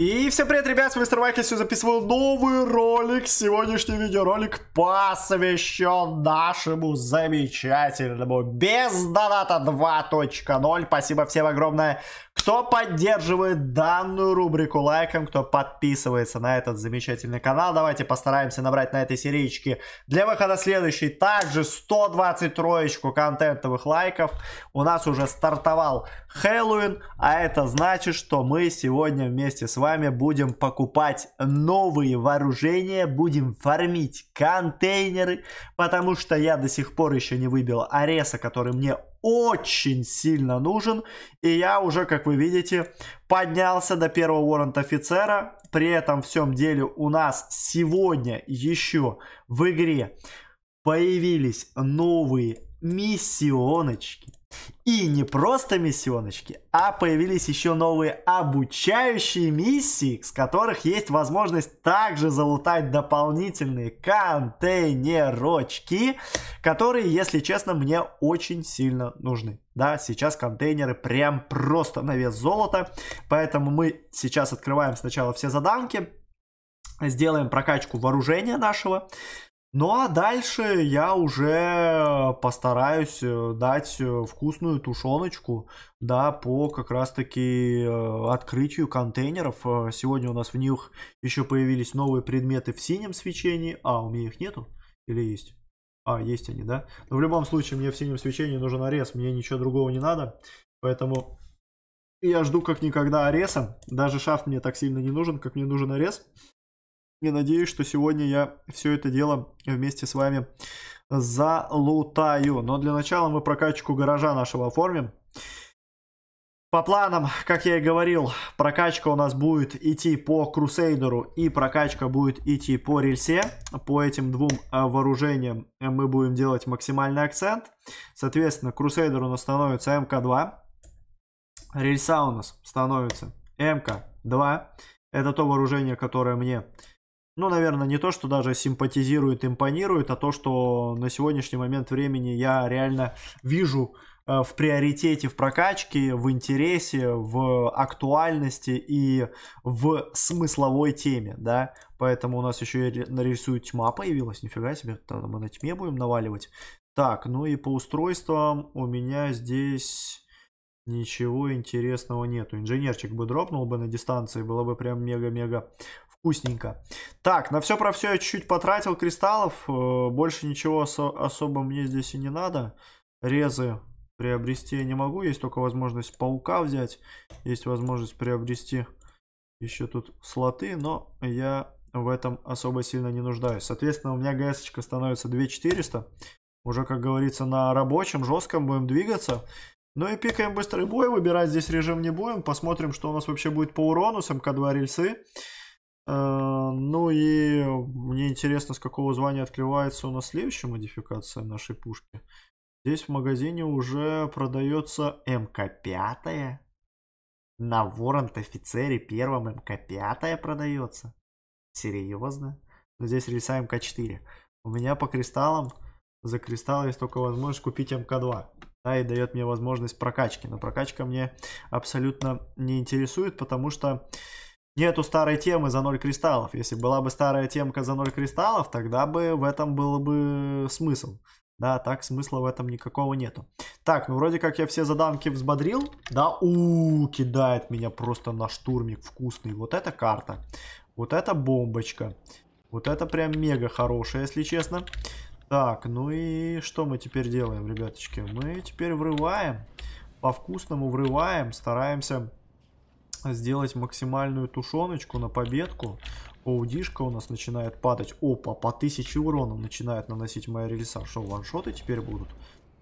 И всем привет, ребят, с вами Мистер Майк, я сегодня записываю новый ролик. Сегодняшний видеоролик посвящен нашему замечательному без 2.0. Спасибо всем огромное, кто поддерживает данную рубрику лайком, кто подписывается на этот замечательный канал. Давайте постараемся набрать на этой сериечке для выхода следующей также 120 троечку контентовых лайков. У нас уже стартовал Хэллоуин, а это значит, что мы сегодня вместе с вами вами будем покупать новые вооружения, будем фармить контейнеры, потому что я до сих пор еще не выбил Ареса, который мне очень сильно нужен. И я уже, как вы видите, поднялся до первого уоррент офицера. При этом всем деле у нас сегодня еще в игре появились новые миссионочки. И не просто миссионочки, а появились еще новые обучающие миссии, с которых есть возможность также залутать дополнительные контейнерочки, которые, если честно, мне очень сильно нужны. Да, сейчас контейнеры прям просто на вес золота, поэтому мы сейчас открываем сначала все заданки, сделаем прокачку вооружения нашего, ну а дальше я уже э, постараюсь э, дать э, вкусную тушеночку, да, по как раз-таки открытию контейнеров. Сегодня у нас в них еще появились новые предметы в синем свечении. А, у меня их нету? Или есть? А, есть они, да? Но в любом случае мне в синем свечении нужен арес, мне ничего другого не надо. Поэтому я жду как никогда ареса. Даже шафт мне так сильно не нужен, как мне нужен арес. И надеюсь, что сегодня я все это дело вместе с вами залутаю. Но для начала мы прокачку гаража нашего оформим. По планам, как я и говорил, прокачка у нас будет идти по Крусейдеру и прокачка будет идти по рельсе. По этим двум э, вооружениям э, мы будем делать максимальный акцент. Соответственно, Крусейдер у нас становится МК-2. Рельса у нас становится МК-2. Это то вооружение, которое мне ну, наверное, не то, что даже симпатизирует, импонирует, а то, что на сегодняшний момент времени я реально вижу э, в приоритете в прокачке, в интересе, в актуальности и в смысловой теме, да. Поэтому у нас еще и нарисует тьма появилась, нифига себе, тогда мы на тьме будем наваливать. Так, ну и по устройствам у меня здесь ничего интересного нету. Инженерчик бы дропнул бы на дистанции, было бы прям мега-мега Вкусненько. Так, на все про все я чуть-чуть потратил кристаллов. Э, больше ничего особо мне здесь и не надо. Резы приобрести я не могу. Есть только возможность паука взять. Есть возможность приобрести еще тут слоты. Но я в этом особо сильно не нуждаюсь. Соответственно, у меня гс становится 2400. Уже, как говорится, на рабочем, жестком будем двигаться. Ну и пикаем быстрый бой, выбирать здесь режим не будем. Посмотрим, что у нас вообще будет по урону с МК-2 рельсы. Э, ну и мне интересно, с какого звания отклевается у нас следующая модификация нашей пушки. Здесь в магазине уже продается МК-5. На Воронт-офицере первом МК-5 продается. Серьезно? Но ну, здесь рельса МК-4. У меня по кристаллам, за кристалл есть только возможность купить МК-2. Да, и дает мне возможность прокачки. Но прокачка мне абсолютно не интересует, потому что нету старой темы за ноль кристаллов. Если была бы старая темка за ноль кристаллов, тогда бы в этом был бы смысл. Да, так смысла в этом никакого нету. Так, ну вроде как я все заданки взбодрил. Да, у, -у, -у кидает меня просто на штурмик вкусный. Вот эта карта. Вот эта бомбочка. Вот это прям мега хорошая, если честно. Так, ну и что мы теперь делаем, ребяточки? Мы теперь врываем. По-вкусному врываем. Стараемся сделать максимальную тушеночку на победку. Оудишка у нас начинает падать. Опа, по 1000 урона начинает наносить моя рельса. Что, ваншоты теперь будут?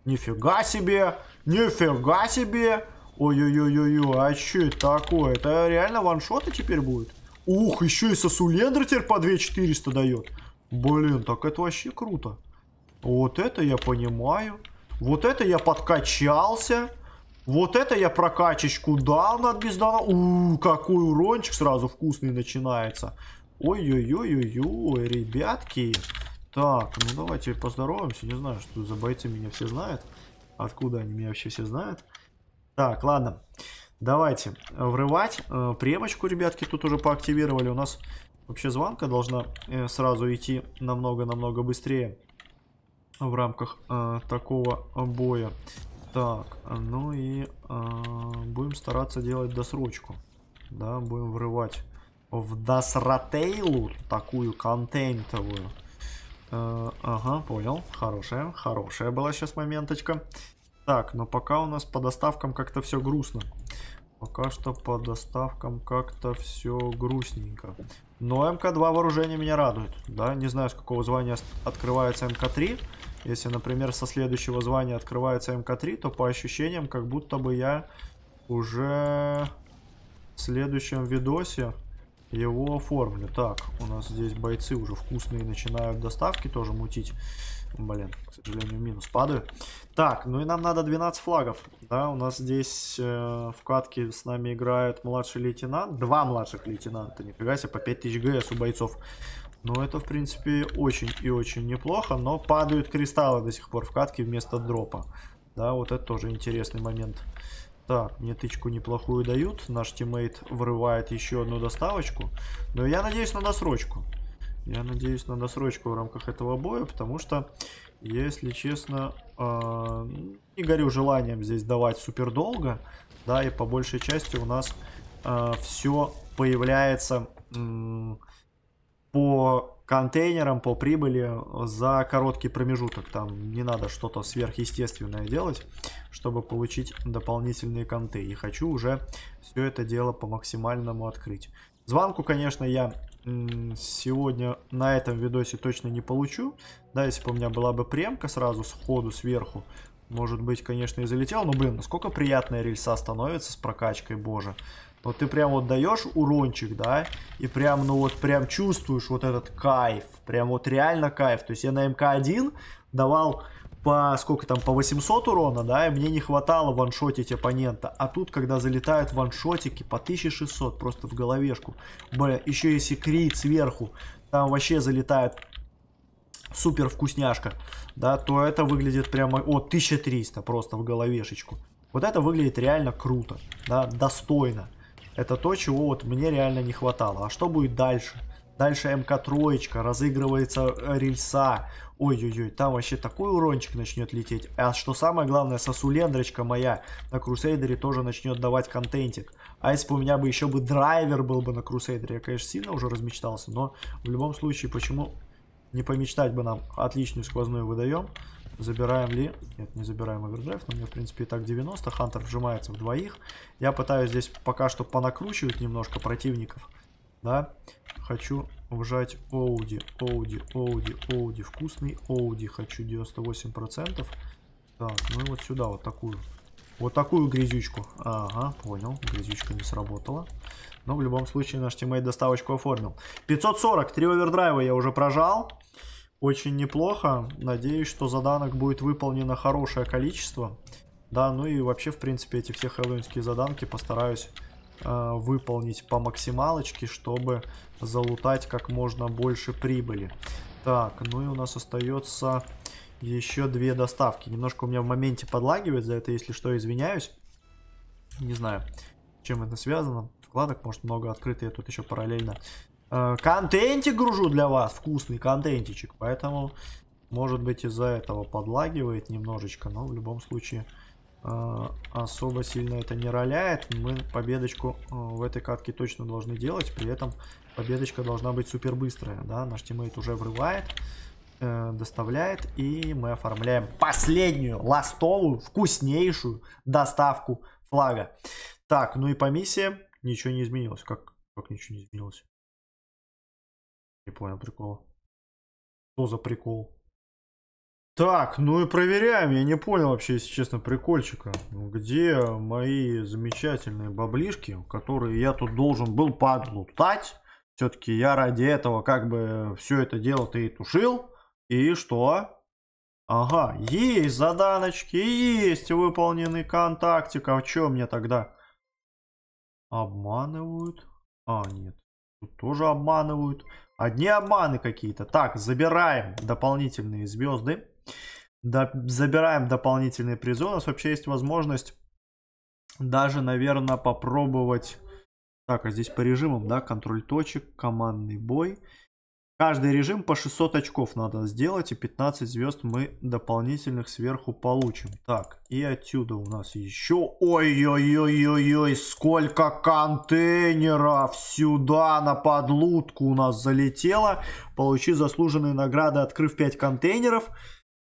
Нифига себе! Нифига себе! Ой-ой-ой-ой, ой а что это такое? Это реально ваншоты теперь будут? Ух, еще и сосулендер теперь по 2400 дает. Блин, так это вообще круто. Вот это я понимаю. Вот это я подкачался. Вот это я прокачечку дал над бездана. Ууу, какой урончик сразу вкусный начинается. Ой-ой-ой-ой-ой, ребятки. Так, ну давайте поздороваемся. Не знаю, что за бойцы меня все знают. Откуда они меня вообще все знают. Так, ладно. Давайте врывать. Э, премочку, ребятки, тут уже поактивировали. У нас вообще звонка должна э, сразу идти намного-намного быстрее в рамках э, такого боя. Так, ну и э, будем стараться делать досрочку. Да, будем врывать в досротейлу такую контентовую. Э, ага, понял. Хорошая, хорошая была сейчас моменточка. Так, но пока у нас по доставкам как-то все грустно. Пока что по доставкам как-то все грустненько. Но МК-2 вооружение меня радует. Да, не знаю, с какого звания открывается МК-3. Если, например, со следующего звания открывается МК-3, то по ощущениям, как будто бы я уже в следующем видосе его оформлю. Так, у нас здесь бойцы уже вкусные начинают доставки тоже мутить. Блин, к сожалению, минус. Падаю. Так, ну и нам надо 12 флагов. Да, у нас здесь э, в катке с нами играет младший лейтенант. Два младших лейтенанта, нифига себе, по 5000 ГС у бойцов. Ну, это, в принципе, очень и очень неплохо, но падают кристаллы до сих пор в катке вместо дропа. Да, вот это тоже интересный момент. Так, мне тычку неплохую дают. Наш тиммейт врывает еще одну доставочку. Но я надеюсь на досрочку. Я надеюсь на досрочку в рамках этого боя, потому что, если честно, э, а, не ну, горю желанием здесь давать супер долго. Да, и по большей части у нас э, а, все появляется э, по контейнерам, по прибыли за короткий промежуток. Там не надо что-то сверхъестественное делать, чтобы получить дополнительные конты. И хочу уже все это дело по максимальному открыть. Звонку, конечно, я сегодня на этом видосе точно не получу. Да, если бы у меня была бы премка сразу сходу сверху, может быть, конечно, и залетел. Но, блин, насколько приятная рельса становится с прокачкой, боже. Вот ты прям вот даешь урончик, да, и прям, ну вот, прям чувствуешь вот этот кайф. Прям вот реально кайф. То есть я на МК-1 давал по сколько там, по 800 урона, да, и мне не хватало ваншотить оппонента. А тут, когда залетают ваншотики по 1600 просто в головешку, бля, еще если крит сверху, там вообще залетает супер вкусняшка, да, то это выглядит прямо, о, 1300 просто в головешечку. Вот это выглядит реально круто, да, достойно. Это то, чего вот мне реально не хватало. А что будет дальше? Дальше мк троечка, разыгрывается э, рельса. Ой-ой-ой, там вообще такой урончик начнет лететь. А что самое главное, сосулендрочка моя на Крусейдере тоже начнет давать контентик. А если бы у меня бы еще бы драйвер был бы на Крусейдере, я, конечно, сильно уже размечтался, но в любом случае, почему не помечтать бы нам? Отличную сквозную выдаем. Забираем ли? Нет, не забираем овердрайв, но ну, мне, в принципе, и так 90. Хантер вжимается в двоих. Я пытаюсь здесь пока что понакручивать немножко противников да, хочу вжать Audi, Audi, Audi, Audi, вкусный Audi, хочу 98%. Так, ну и вот сюда вот такую, вот такую грязючку. Ага, понял, грязючка не сработала. Но в любом случае наш тиммейт доставочку оформил. 540, 3 овердрайва я уже прожал. Очень неплохо. Надеюсь, что заданок будет выполнено хорошее количество. Да, ну и вообще, в принципе, эти все хэллоуинские заданки постараюсь Э, выполнить по максималочке, чтобы залутать как можно больше прибыли. Так, ну и у нас остается еще две доставки. Немножко у меня в моменте подлагивает, за это, если что, извиняюсь. Не знаю, чем это связано. Вкладок, может, много открыто, я тут еще параллельно э, контентик гружу для вас, вкусный контентичек. Поэтому, может быть, из-за этого подлагивает немножечко, но в любом случае... Э, особо сильно это не роляет. Мы победочку э, в этой катке точно должны делать. При этом победочка должна быть супер быстрая. Да? Наш тиммейт уже врывает, э, доставляет. И мы оформляем последнюю, ластовую, вкуснейшую доставку флага. Так, ну и по миссии ничего не изменилось. Как, как ничего не изменилось? Не понял прикола. Что за прикол? Так, ну и проверяем. Я не понял вообще, если честно, прикольчика. Где мои замечательные баблишки, которые я тут должен был подлутать? Все-таки я ради этого как бы все это дело-то и тушил. И что? Ага, есть заданочки, есть выполненный контактик. А что чем мне тогда? Обманывают? А, нет. Тут тоже обманывают. Одни обманы какие-то. Так, забираем дополнительные звезды. До, забираем дополнительные призы. У нас вообще есть возможность даже, наверное, попробовать... Так, а здесь по режимам, да, контроль точек, командный бой. Каждый режим по 600 очков надо сделать, и 15 звезд мы дополнительных сверху получим. Так, и отсюда у нас еще... Ой-ой-ой-ой-ой, сколько контейнеров сюда на подлудку у нас залетело. Получи заслуженные награды, открыв 5 контейнеров.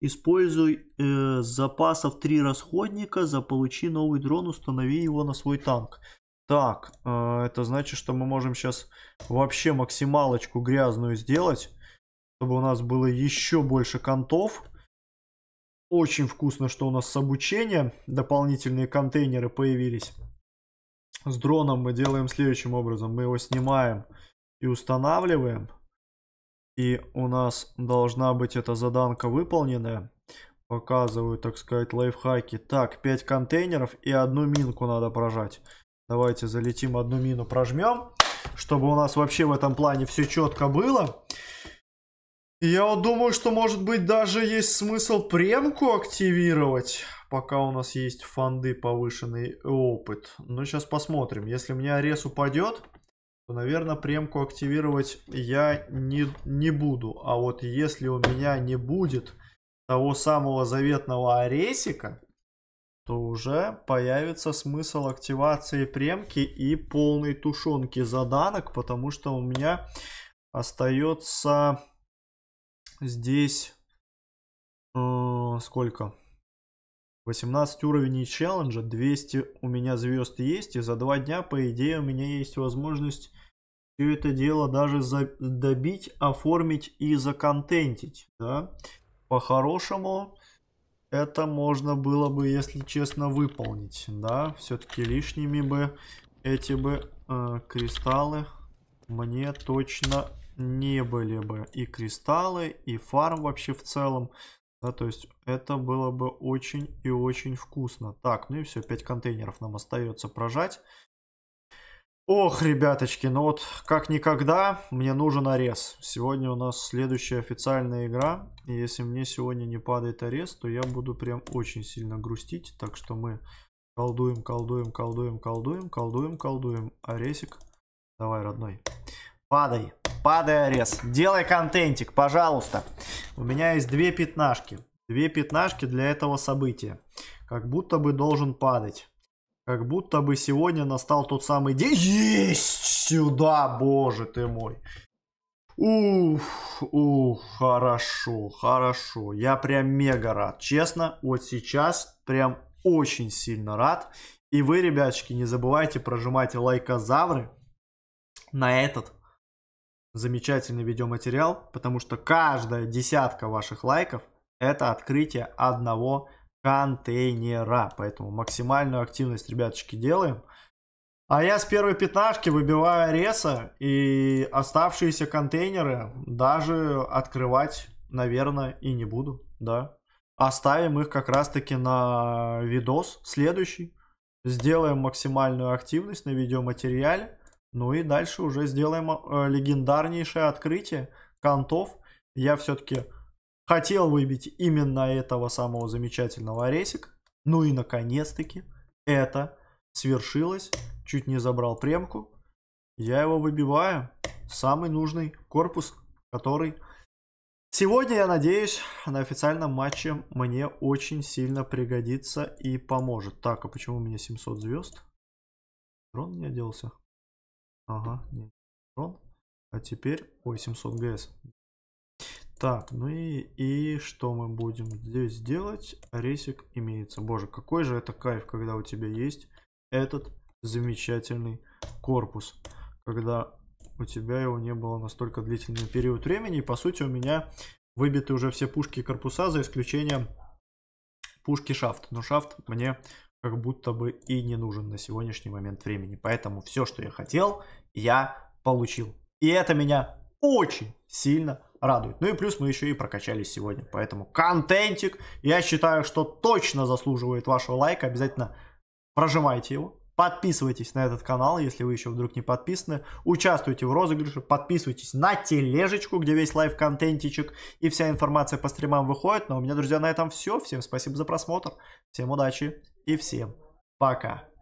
Используй э, запасов 3 расходника, заполучи новый дрон, установи его на свой танк. Так, э, это значит, что мы можем сейчас вообще максималочку грязную сделать, чтобы у нас было еще больше контов. Очень вкусно, что у нас с обучением дополнительные контейнеры появились. С дроном мы делаем следующим образом. Мы его снимаем и устанавливаем. И у нас должна быть эта заданка выполненная. Показываю, так сказать, лайфхаки. Так, 5 контейнеров и одну минку надо прожать. Давайте залетим одну мину, прожмем, чтобы у нас вообще в этом плане все четко было. я вот думаю, что может быть даже есть смысл премку активировать, пока у нас есть фонды повышенный опыт. Но ну, сейчас посмотрим. Если у меня арес упадет, то, наверное, премку активировать я не, не буду. А вот если у меня не будет того самого заветного аресика, то уже появится смысл активации премки и полной тушенки заданок, потому что у меня остается здесь э, сколько? 18 уровней челленджа, 200 у меня звезд есть, и за 2 дня, по идее, у меня есть возможность все это дело даже за, добить, оформить и законтентить, да. По-хорошему, это можно было бы, если честно, выполнить, да, все-таки лишними бы эти бы э, кристаллы мне точно не были бы и кристаллы, и фарм вообще в целом, да, то есть это было бы очень и очень вкусно. Так, ну и все, 5 контейнеров нам остается прожать. Ох, ребяточки, ну вот как никогда мне нужен арес. Сегодня у нас следующая официальная игра. И если мне сегодня не падает арест, то я буду прям очень сильно грустить. Так что мы колдуем, колдуем, колдуем, колдуем, колдуем, колдуем. Аресик, давай, родной. Падай, падай, арес. Делай контентик, пожалуйста. У меня есть две пятнашки. Две пятнашки для этого события. Как будто бы должен падать. Как будто бы сегодня настал тот самый день. Есть сюда, боже ты мой. Ух, ух, хорошо, хорошо. Я прям мега рад. Честно, вот сейчас прям очень сильно рад. И вы, ребяточки, не забывайте прожимать лайкозавры на этот замечательный видеоматериал, потому что каждая десятка ваших лайков – это открытие одного контейнера. Поэтому максимальную активность, ребяточки, делаем. А я с первой пятнашки выбиваю реса и оставшиеся контейнеры даже открывать, наверное, и не буду, да. Оставим их как раз-таки на видос следующий. Сделаем максимальную активность на видеоматериале. Ну и дальше уже сделаем э, легендарнейшее открытие контов. Я все-таки хотел выбить именно этого самого замечательного Аресик. Ну и наконец-таки это свершилось. Чуть не забрал премку. Я его выбиваю. Самый нужный корпус, который... Сегодня, я надеюсь, на официальном матче мне очень сильно пригодится и поможет. Так, а почему у меня 700 звезд? Дрон не оделся. Ага, нет. Дрон. А теперь... Ой, 700 ГС. Так, ну и, и что мы будем здесь делать? Ресик имеется. Боже, какой же это кайф, когда у тебя есть этот замечательный корпус. Когда у тебя его не было настолько длительный период времени. И по сути у меня выбиты уже все пушки корпуса, за исключением пушки шафт. Но шафт мне как будто бы и не нужен на сегодняшний момент времени. Поэтому все, что я хотел, я получил. И это меня очень сильно радует. Ну и плюс мы еще и прокачались сегодня. Поэтому контентик, я считаю, что точно заслуживает вашего лайка. Обязательно прожимайте его. Подписывайтесь на этот канал, если вы еще вдруг не подписаны. Участвуйте в розыгрыше, подписывайтесь на тележечку, где весь лайв-контентичек и вся информация по стримам выходит. Но ну, а у меня, друзья, на этом все. Всем спасибо за просмотр, всем удачи и всем пока.